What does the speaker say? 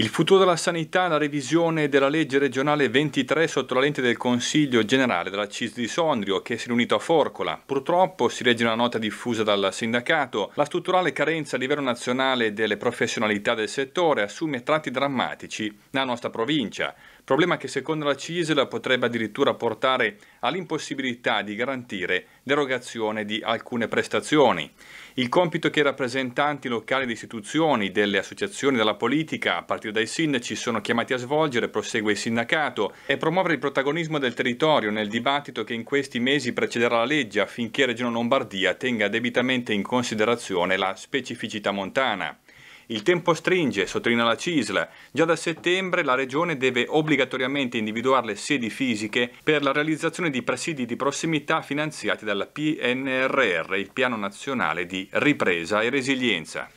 Il futuro della sanità, la revisione della legge regionale 23 sotto la lente del Consiglio generale della CIS di Sondrio che si è riunito a Forcola. Purtroppo, si legge una nota diffusa dal sindacato, la strutturale carenza a livello nazionale delle professionalità del settore assume tratti drammatici nella nostra provincia, problema che secondo la CISL potrebbe addirittura portare all'impossibilità di garantire l'erogazione di alcune prestazioni. Il compito che i rappresentanti locali di istituzioni, delle associazioni della politica, a partire dai sindaci, sono chiamati a svolgere, prosegue il sindacato, è promuovere il protagonismo del territorio nel dibattito che in questi mesi precederà la legge affinché Regione Lombardia tenga debitamente in considerazione la specificità montana. Il tempo stringe, sottolinea la CISL. Già da settembre la Regione deve obbligatoriamente individuare le sedi fisiche per la realizzazione di presidi di prossimità finanziati dal PNRR, il Piano Nazionale di Ripresa e Resilienza.